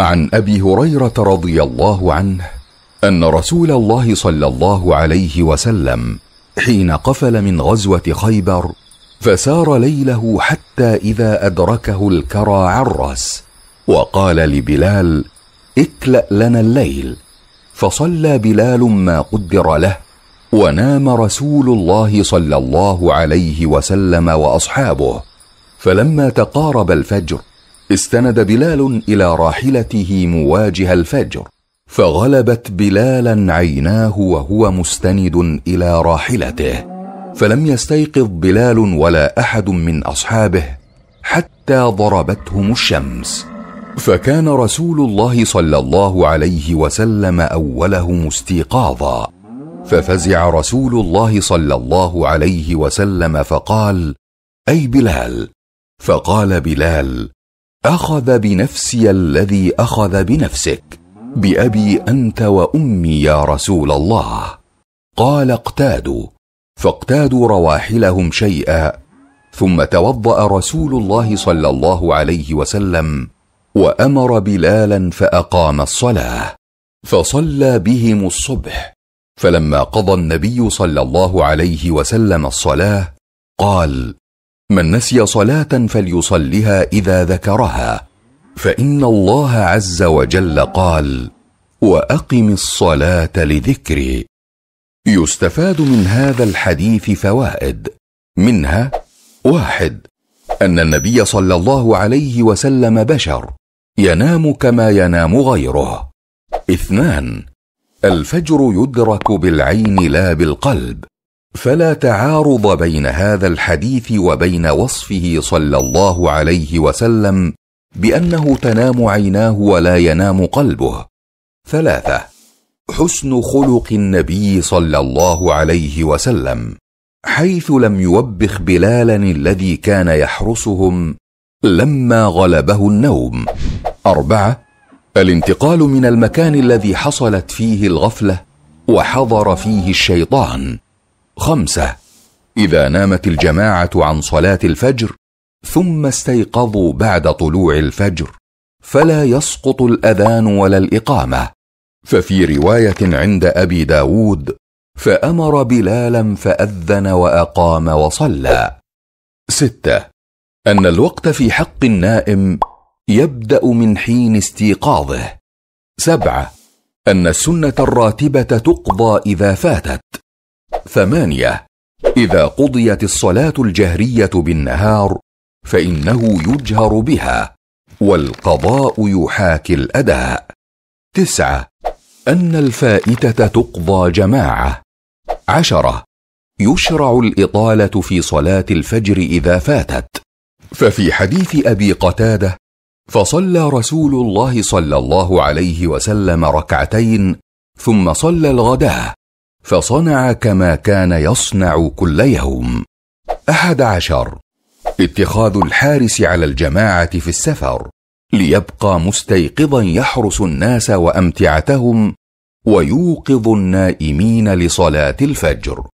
عن ابي هريره رضي الله عنه ان رسول الله صلى الله عليه وسلم حين قفل من غزوه خيبر فسار ليله حتى اذا ادركه الكرى عرس وقال لبلال اكلا لنا الليل فصلى بلال ما قدر له ونام رسول الله صلى الله عليه وسلم واصحابه فلما تقارب الفجر استند بلال الى راحلته مواجه الفجر فغلبت بلالا عيناه وهو مستند الى راحلته فلم يستيقظ بلال ولا احد من اصحابه حتى ضربتهم الشمس فكان رسول الله صلى الله عليه وسلم اولهم استيقاظا ففزع رسول الله صلى الله عليه وسلم فقال اي بلال فقال بلال اخذ بنفسي الذي اخذ بنفسك بابي انت وامي يا رسول الله قال اقتادوا فاقتادوا رواحلهم شيئا ثم توضا رسول الله صلى الله عليه وسلم وامر بلالا فاقام الصلاه فصلى بهم الصبح فلما قضى النبي صلى الله عليه وسلم الصلاه قال من نسي صلاه فليصلها اذا ذكرها فان الله عز وجل قال واقم الصلاه لذكري يستفاد من هذا الحديث فوائد منها واحد ان النبي صلى الله عليه وسلم بشر ينام كما ينام غيره اثنان الفجر يدرك بالعين لا بالقلب فلا تعارض بين هذا الحديث وبين وصفه صلى الله عليه وسلم بانه تنام عيناه ولا ينام قلبه ثلاثه حسن خلق النبي صلى الله عليه وسلم حيث لم يوبخ بلالا الذي كان يحرسهم لما غلبه النوم اربعه الانتقال من المكان الذي حصلت فيه الغفله وحضر فيه الشيطان خمسة إذا نامت الجماعة عن صلاة الفجر ثم استيقظوا بعد طلوع الفجر فلا يسقط الأذان ولا الإقامة ففي رواية عند أبي داود فأمر بلالا فأذن وأقام وصلى ستة أن الوقت في حق النائم يبدأ من حين استيقاظه سبعة أن السنة الراتبة تقضى إذا فاتت ثمانية إذا قضيت الصلاة الجهرية بالنهار فإنه يجهر بها والقضاء يحاكي الأداء تسعة أن الفائتة تقضى جماعة عشرة يشرع الإطالة في صلاة الفجر إذا فاتت ففي حديث أبي قتادة فصلى رسول الله صلى الله عليه وسلم ركعتين ثم صلى الغداه فصنع كما كان يصنع كل يوم احد عشر اتخاذ الحارس على الجماعه في السفر ليبقى مستيقظا يحرس الناس وامتعتهم ويوقظ النائمين لصلاه الفجر